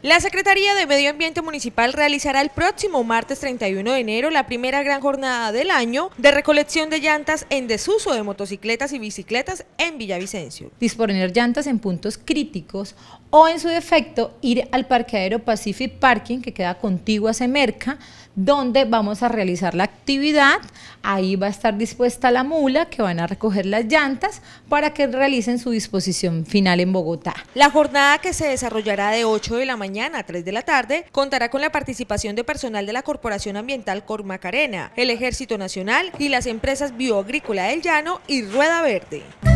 La Secretaría de Medio Ambiente Municipal realizará el próximo martes 31 de enero la primera gran jornada del año de recolección de llantas en desuso de motocicletas y bicicletas en Villavicencio. Disponer llantas en puntos críticos o en su defecto ir al parqueadero Pacific Parking que queda contiguo a Semerca donde vamos a realizar la actividad. Ahí va a estar dispuesta la mula que van a recoger las llantas para que realicen su disposición final en Bogotá. La jornada que se desarrollará de 8 de la mañana mañana a 3 de la tarde, contará con la participación de personal de la Corporación Ambiental Cormacarena, el Ejército Nacional y las empresas Bioagrícola del Llano y Rueda Verde.